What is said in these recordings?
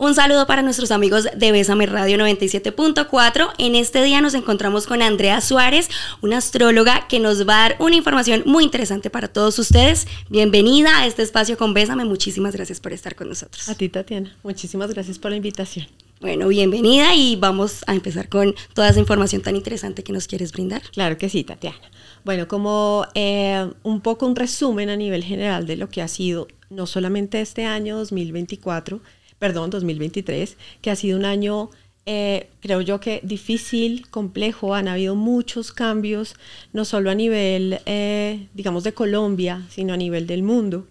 Un saludo para nuestros amigos de Bésame Radio 97.4. En este día nos encontramos con Andrea Suárez, una astróloga que nos va a dar una información muy interesante para todos ustedes. Bienvenida a este espacio con Bésame. Muchísimas gracias por estar con nosotros. A ti, Tatiana. Muchísimas gracias por la invitación. Bueno, bienvenida y vamos a empezar con toda esa información tan interesante que nos quieres brindar. Claro que sí, Tatiana. Bueno, como eh, un poco un resumen a nivel general de lo que ha sido no solamente este año 2024, perdón, 2023, que ha sido un año eh, creo yo que difícil, complejo, han habido muchos cambios, no solo a nivel, eh, digamos, de Colombia, sino a nivel del mundo.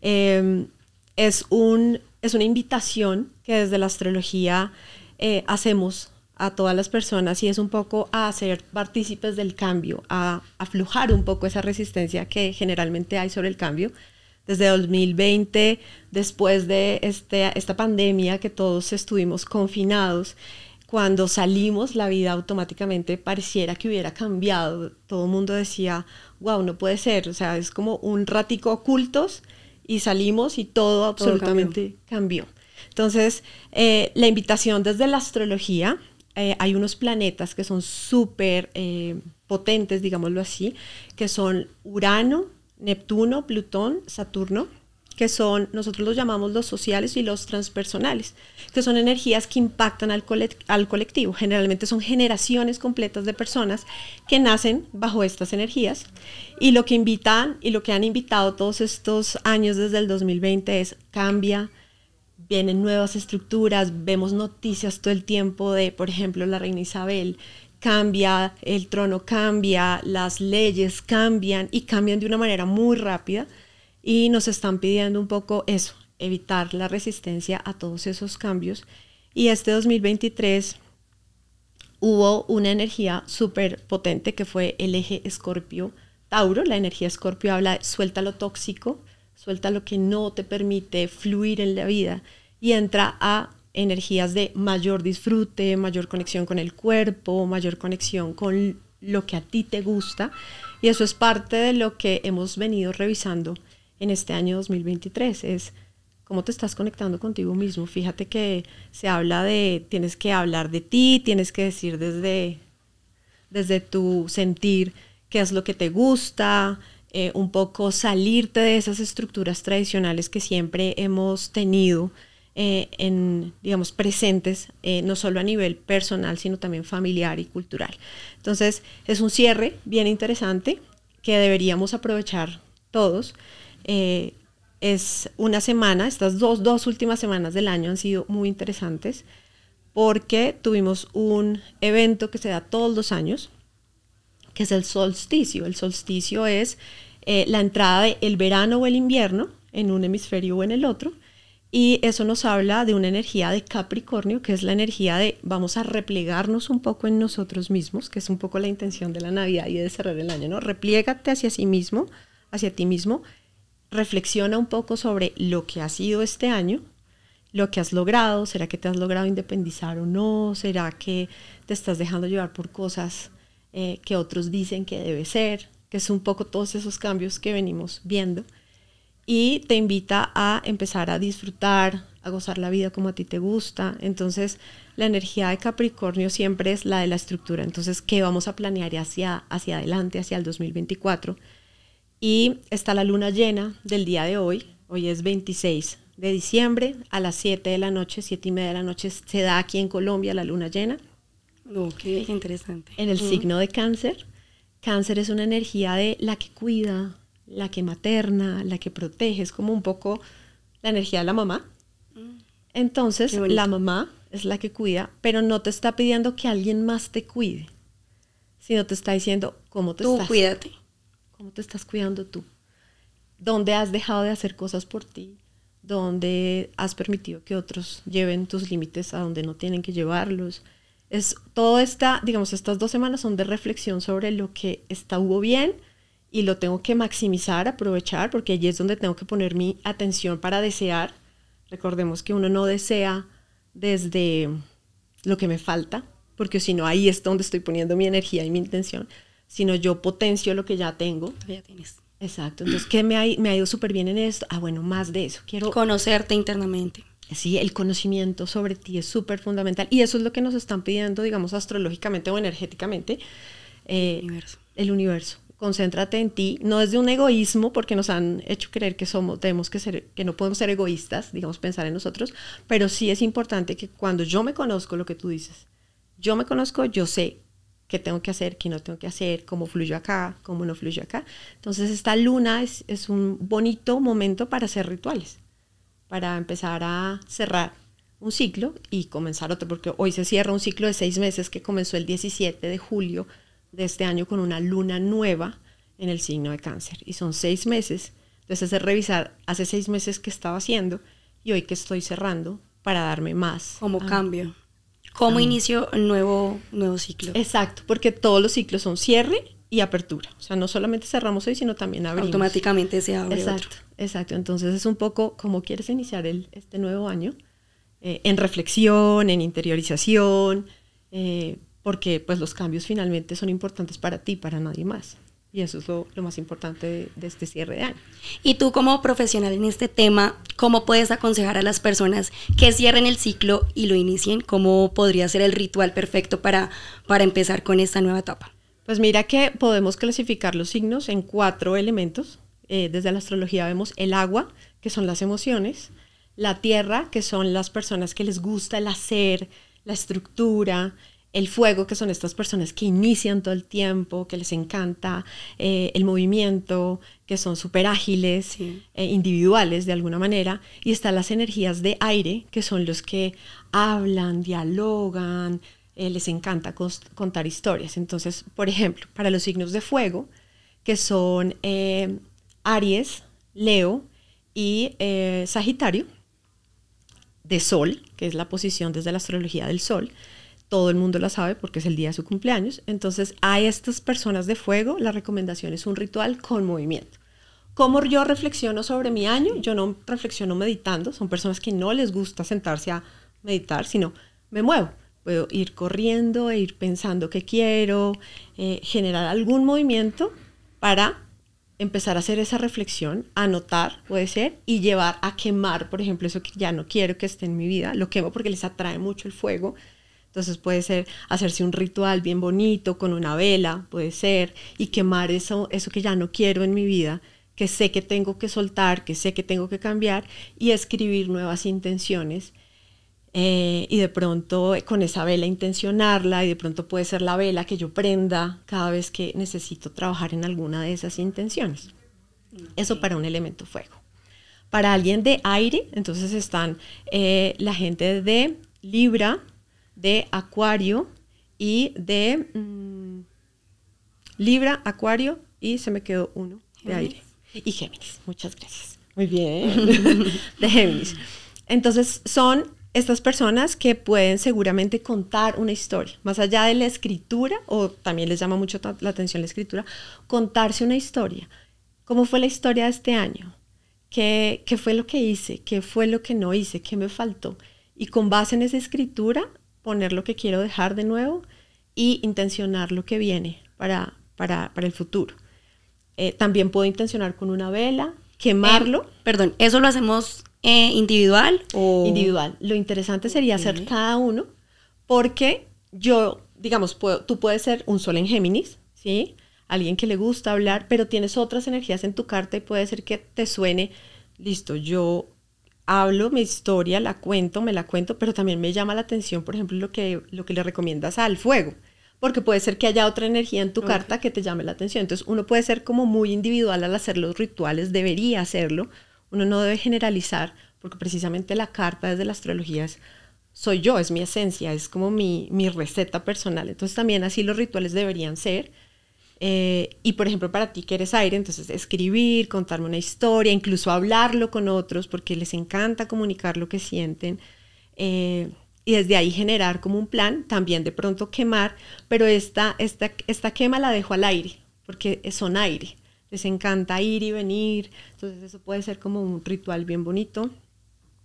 Em, es, es una invitación que desde la astrología eh, hacemos a todas las personas y es un poco a ser partícipes del cambio, a aflojar un poco esa resistencia que generalmente hay sobre el cambio, desde 2020, después de este, esta pandemia que todos estuvimos confinados, cuando salimos la vida automáticamente pareciera que hubiera cambiado. Todo el mundo decía, wow, no puede ser. O sea, es como un ratico ocultos y salimos y todo, absolutamente cambió. Entonces, eh, la invitación desde la astrología, eh, hay unos planetas que son súper eh, potentes, digámoslo así, que son Urano, Neptuno, Plutón, Saturno, que son, nosotros los llamamos los sociales y los transpersonales, que son energías que impactan al, colectivo. Generalmente son generaciones completas de personas que nacen bajo estas energías y lo que invitan y lo que han invitado todos estos años desde el 2020 es cambia, vienen nuevas estructuras, vemos noticias todo el tiempo de, por ejemplo, la reina Isabel cambia, el trono cambia, las leyes cambian y cambian de una manera muy rápida y nos están pidiendo un poco eso, evitar la resistencia a todos esos cambios. Y este 2023 hubo una energía súper potente que fue el eje escorpio Tauro. La energía escorpio habla, suelta lo tóxico, suelta lo que no te permite fluir en la vida y entra a energías de mayor disfrute, mayor conexión con el cuerpo, mayor conexión con lo que a ti te gusta. Y eso es parte de lo que hemos venido revisando en este año 2023, es cómo te estás conectando contigo mismo. Fíjate que se habla de, tienes que hablar de ti, tienes que decir desde, desde tu sentir qué es lo que te gusta, eh, un poco salirte de esas estructuras tradicionales que siempre hemos tenido eh, en, digamos, presentes, eh, no solo a nivel personal, sino también familiar y cultural. Entonces, es un cierre bien interesante que deberíamos aprovechar todos. Eh, es una semana, estas dos, últimas semanas del año han sido muy interesantes porque tuvimos un evento que se da todos los años, que es el solsticio. El solsticio es la entrada del verano o el invierno en un hemisferio o en el otro, y eso nos habla de una energía de Capricornio, que es la energía de vamos a replegarnos un poco en nosotros mismos, que es un poco la intención de la Navidad y de cerrar el año, ¿no? Repliégate hacia sí mismo, hacia ti mismo, reflexiona un poco sobre lo que ha sido este año, lo que has logrado, será que te has logrado independizar o no, será que te estás dejando llevar por cosas eh, que otros dicen que debe ser, que es un poco todos esos cambios que venimos viendo y te invita a empezar a disfrutar, a gozar la vida como a ti te gusta. Entonces, la energía de Capricornio siempre es la de la estructura. Entonces, ¿qué vamos a planear hacia, hacia adelante, hacia el 2024? Y está la luna llena del día de hoy. Hoy es 26 de diciembre a las 7 de la noche, 7 y media de la noche. Se da aquí en Colombia la luna llena. Ok, interesante. En el signo de cáncer. Cáncer es una energía de la que cuida, la que materna, la que protege, es como un poco la energía de la mamá. Mm. Entonces, la mamá es la que cuida, pero no te está pidiendo que alguien más te cuide, sino te está diciendo cómo te tú estás. cuídate. ¿Cómo te estás cuidando tú? ¿Dónde has dejado de hacer cosas por ti? ¿Dónde has permitido que otros lleven tus límites a donde no tienen que llevarlos? Es todo esta, digamos, estas dos semanas son de reflexión sobre lo que estuvo bien, y lo tengo que maximizar, aprovechar, porque allí es donde tengo que poner mi atención para desear. Recordemos que uno no desea desde lo que me falta, porque si no, ahí es donde estoy poniendo mi energía y mi intención, sino yo potencio lo que ya tengo. Ya tienes. Exacto, entonces, ¿qué me ha, me ha ido súper bien en esto? Ah, bueno, más de eso. Quiero conocerte internamente. Sí, el conocimiento sobre ti es súper fundamental y eso es lo que nos están pidiendo, digamos, astrológicamente o energéticamente. Eh, el universo concéntrate en ti, no es de un egoísmo, porque nos han hecho creer que somos, tenemos que ser, que no podemos ser egoístas, digamos, pensar en nosotros, pero sí es importante que cuando yo me conozco lo que tú dices, yo me conozco, yo sé qué tengo que hacer, qué no tengo que hacer, cómo fluyo acá, cómo no fluyo acá. Entonces esta luna es, es un bonito momento para hacer rituales, para empezar a cerrar un ciclo y comenzar otro, porque hoy se cierra un ciclo de seis meses que comenzó el 17 de julio de este año con una luna nueva en el signo de cáncer. Y son seis meses. Entonces es revisar hace seis meses que estaba haciendo y hoy que estoy cerrando para darme más. como ah. cambio? ¿Cómo ah. inicio nuevo, nuevo ciclo? Exacto, porque todos los ciclos son cierre y apertura. O sea, no solamente cerramos hoy, sino también abrimos. Automáticamente se abre Exacto, exacto. Entonces es un poco como quieres iniciar el, este nuevo año, eh, en reflexión, en interiorización, eh, porque pues los cambios finalmente son importantes para ti, para nadie más. Y eso es lo, más importante de, este cierre de año. Y tú como profesional en este tema, ¿cómo puedes aconsejar a las personas que cierren el ciclo y lo inicien? ¿Cómo podría ser el ritual perfecto para, para empezar con esta nueva etapa? Pues mira que podemos clasificar los signos en cuatro elementos. Eh, desde la astrología vemos el agua, que son las emociones, la tierra, que son las personas que les gusta el hacer, la estructura, el fuego, que son estas personas que inician todo el tiempo, que les encanta eh, el movimiento, que son súper ágiles, eh, individuales de alguna manera, y están las energías de aire, que son los que hablan, dialogan, eh, les encanta contar historias. Entonces, por ejemplo, para los signos de fuego, que son Aries, Leo y Sagitario, de Sol, que es la posición desde la astrología del Sol, todo el mundo la sabe porque es el día de su cumpleaños. Entonces, a estas personas de fuego, la recomendación es un ritual con movimiento. ¿Cómo yo reflexiono sobre mi año? Yo no reflexiono meditando, son personas que no les gusta sentarse a meditar, sino me muevo. Puedo ir corriendo e ir pensando qué quiero, eh, generar algún movimiento para empezar a hacer esa reflexión, anotar, puede ser, y llevar a quemar, por ejemplo, eso que ya no quiero que esté en mi vida, lo quemo porque les atrae mucho el fuego, entonces puede ser hacerse un ritual bien bonito con una vela, puede ser, y quemar eso, eso que ya no quiero en mi vida, que sé que tengo que soltar, que sé que tengo que cambiar, y escribir nuevas intenciones. Eh, y de pronto con esa vela intencionarla y de pronto puede ser la vela que yo prenda cada vez que necesito trabajar en alguna de esas intenciones. Eso para un elemento fuego. Para alguien de aire, entonces están eh, la gente de Libra, de Acuario y de mm, Libra, Acuario y se me quedó uno de aire. Y Géminis, muchas gracias. Muy bien. de Géminis. Entonces son estas personas que pueden seguramente contar una historia, más allá de la escritura, o también les llama mucho la atención la escritura, contarse una historia. ¿Cómo fue la historia de este año? ¿Qué, ¿Qué, fue lo que hice? ¿Qué fue lo que no hice? ¿Qué me faltó? Y con base en esa escritura, poner lo que quiero dejar de nuevo y intencionar lo que viene para, para, el futuro. Eh, también puedo intencionar con una vela, quemarlo. Eh, perdón, ¿eso lo hacemos eh, individual o...? Individual. Lo interesante sería hacer cada uno porque yo, digamos, puedo, tú puedes ser un sol en Géminis, ¿sí? Alguien que le gusta hablar, pero tienes otras energías en tu carta y puede ser que te suene, listo, yo hablo mi historia, la cuento, me la cuento, pero también me llama la atención, por ejemplo, lo que, lo que le recomiendas al fuego, porque puede ser que haya otra energía en tu carta que te llame la atención. Entonces, uno puede ser como muy individual al hacer los rituales, debería hacerlo, uno no debe generalizar, porque precisamente la carta desde la astrología es, soy yo, es mi esencia, es como mi, mi receta personal. Entonces, también así los rituales deberían ser eh, y por ejemplo, para ti que eres aire, entonces escribir, contarme una historia, incluso hablarlo con otros, porque les encanta comunicar lo que sienten. Eh, y desde ahí generar como un plan, también de pronto quemar, pero esta, esta, esta quema la dejo al aire, porque son aire. Les encanta ir y venir, entonces eso puede ser como un ritual bien bonito.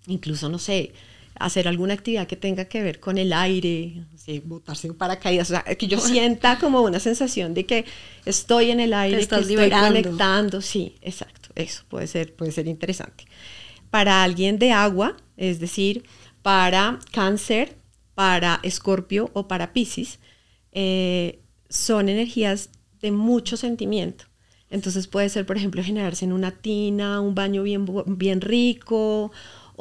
Incluso, no sé, hacer alguna actividad que tenga que ver con el aire, ¿sí? botarse en paracaídas, que yo sienta como una sensación de que estoy en el aire, estoy conectando, sí, exacto, eso puede ser, puede ser interesante. Para alguien de agua, es decir, para cáncer, para escorpio o para piscis, eh, son energías de mucho sentimiento. Entonces puede ser, por ejemplo, generarse en una tina, un baño bien, bien rico,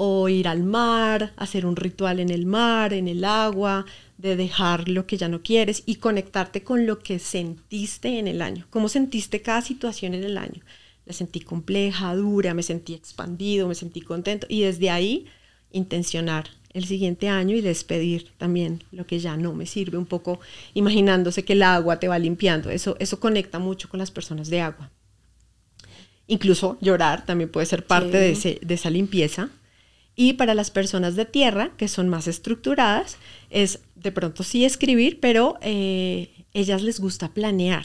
o ir al mar, hacer un ritual en el mar, en el agua, de dejar lo que ya no quieres y conectarte con lo que sentiste en el año, cómo sentiste cada situación en el año. La sentí compleja, dura, me sentí expandido, me sentí contento y desde ahí intencionar el siguiente año y despedir también lo que ya no me sirve, un poco imaginándose que el agua te va limpiando. Eso, eso conecta mucho con las personas de agua. Incluso llorar también puede ser parte de esa limpieza y para las personas de tierra, que son más estructuradas, es de pronto sí escribir, pero eh, ellas les gusta planear.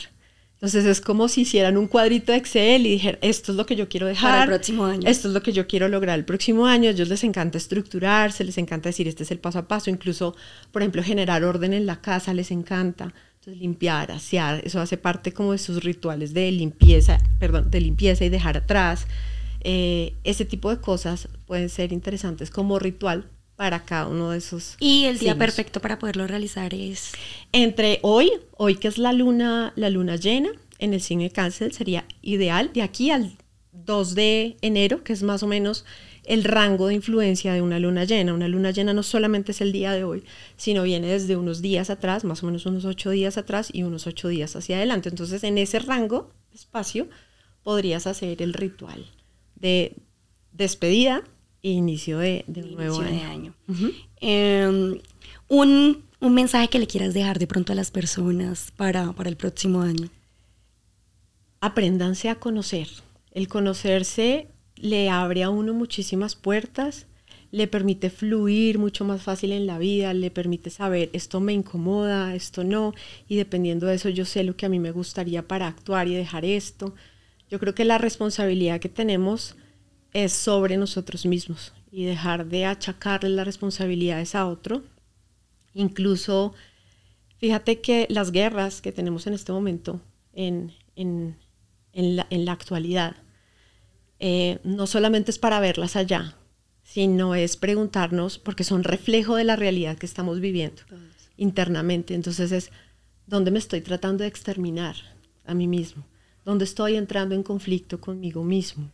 Entonces es como si hicieran un cuadrito de Excel y dijeran, esto es lo que yo quiero dejar. Para el próximo año. Esto es lo que yo quiero lograr el próximo año. A ellos les encanta estructurarse, les encanta decir, este es el paso a paso. Incluso, por ejemplo, generar orden en la casa les encanta. Entonces limpiar, asear, eso hace parte como de sus rituales de limpieza, perdón, de limpieza y dejar atrás. Eh, ese tipo de cosas pueden ser interesantes como ritual para cada uno de esos. Y el día perfecto para poderlo realizar es entre hoy, hoy que es la luna, la luna llena en el cine de Cáncer sería ideal de aquí al 2 de enero, que es más o menos el rango de influencia de una luna llena. Una luna llena no solamente es el día de hoy, sino viene desde unos días atrás, más o menos unos ocho días atrás y unos ocho días hacia adelante. Entonces, en ese rango, espacio, podrías hacer el ritual de despedida e inicio de, nuevo año. Em, un, mensaje que le quieras dejar de pronto a las personas para, para el próximo año. Apréndanse a conocer. El conocerse le abre a uno muchísimas puertas, le permite fluir mucho más fácil en la vida, le permite saber esto me incomoda, esto no, y dependiendo de eso yo sé lo que a mí me gustaría para actuar y dejar esto. Yo creo que la responsabilidad que tenemos es sobre nosotros mismos y dejar de achacarle las responsabilidades a otro. Incluso, fíjate que las guerras que tenemos en este momento, en, en, en, la, actualidad, eh, no solamente es para verlas allá, sino es preguntarnos, porque son reflejo de la realidad que estamos viviendo internamente. Entonces es, ¿dónde me estoy tratando de exterminar a mí mismo? donde estoy entrando en conflicto conmigo mismo,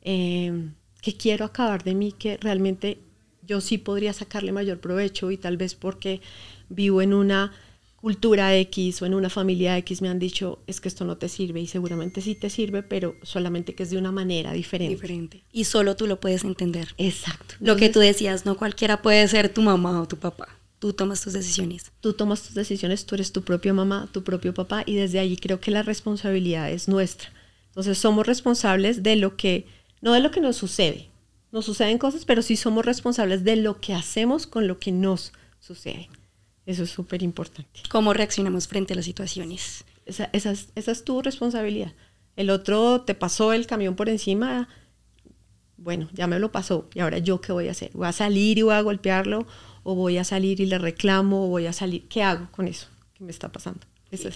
em, que quiero acabar de mí, que realmente yo sí podría sacarle mayor provecho y tal vez porque vivo en una cultura X o en una familia X me han dicho es que esto no te sirve y seguramente sí te sirve, pero solamente que es de una manera diferente. Diferente. Y solo tú lo puedes entender. Exacto. Lo que tú decías, no cualquiera puede ser tu mamá o tu papá tú tomas tus decisiones. Tú tomas tus decisiones, tú eres tu propia mamá, tu propio papá y desde allí creo que la responsabilidad es nuestra. Entonces somos responsables de lo que, no de lo que nos sucede, nos suceden cosas, pero sí somos responsables de lo que hacemos con lo que nos sucede. Eso es súper importante. ¿Cómo reaccionamos frente a las situaciones? Esa, es, tu responsabilidad. El otro te pasó el camión por encima, bueno, ya me lo pasó y ahora yo qué voy a hacer? ¿Voy a salir y voy a golpearlo? o voy a salir y le reclamo, o voy a salir, ¿qué hago con eso ¿Qué me está pasando?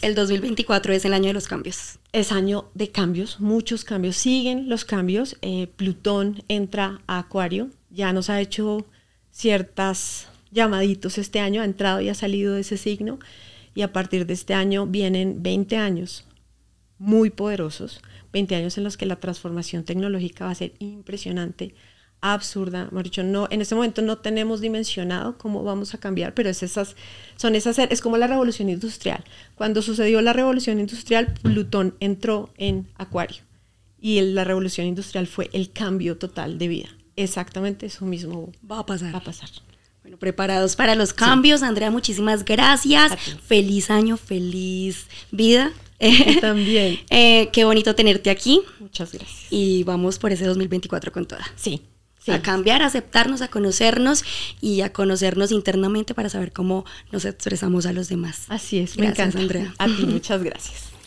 El 2024 es el año de los cambios. Es año de cambios, muchos cambios. Siguen los cambios. Eh, Plutón entra a Acuario, ya nos ha hecho ciertas llamaditos este año, ha entrado y ha salido de ese signo y a partir de este año vienen 20 años muy poderosos, 20 años en los que la transformación tecnológica va a ser impresionante, absurda, Mauricio, no, en este momento no tenemos dimensionado cómo vamos a cambiar, pero es esas, son esas, es como la revolución industrial. Cuando sucedió la revolución industrial, Plutón entró en Acuario y la revolución industrial fue el cambio total de vida. Exactamente eso mismo va a pasar. a pasar. Bueno, preparados para los cambios. Andrea, muchísimas gracias. Feliz año, feliz vida. también. Eh, qué bonito tenerte aquí. Muchas gracias. Y vamos por ese 2024 con toda. Sí a cambiar, a aceptarnos, a conocernos y a conocernos internamente para saber cómo nos expresamos a los demás. Así es, me encanta. Andrea. A ti, muchas gracias.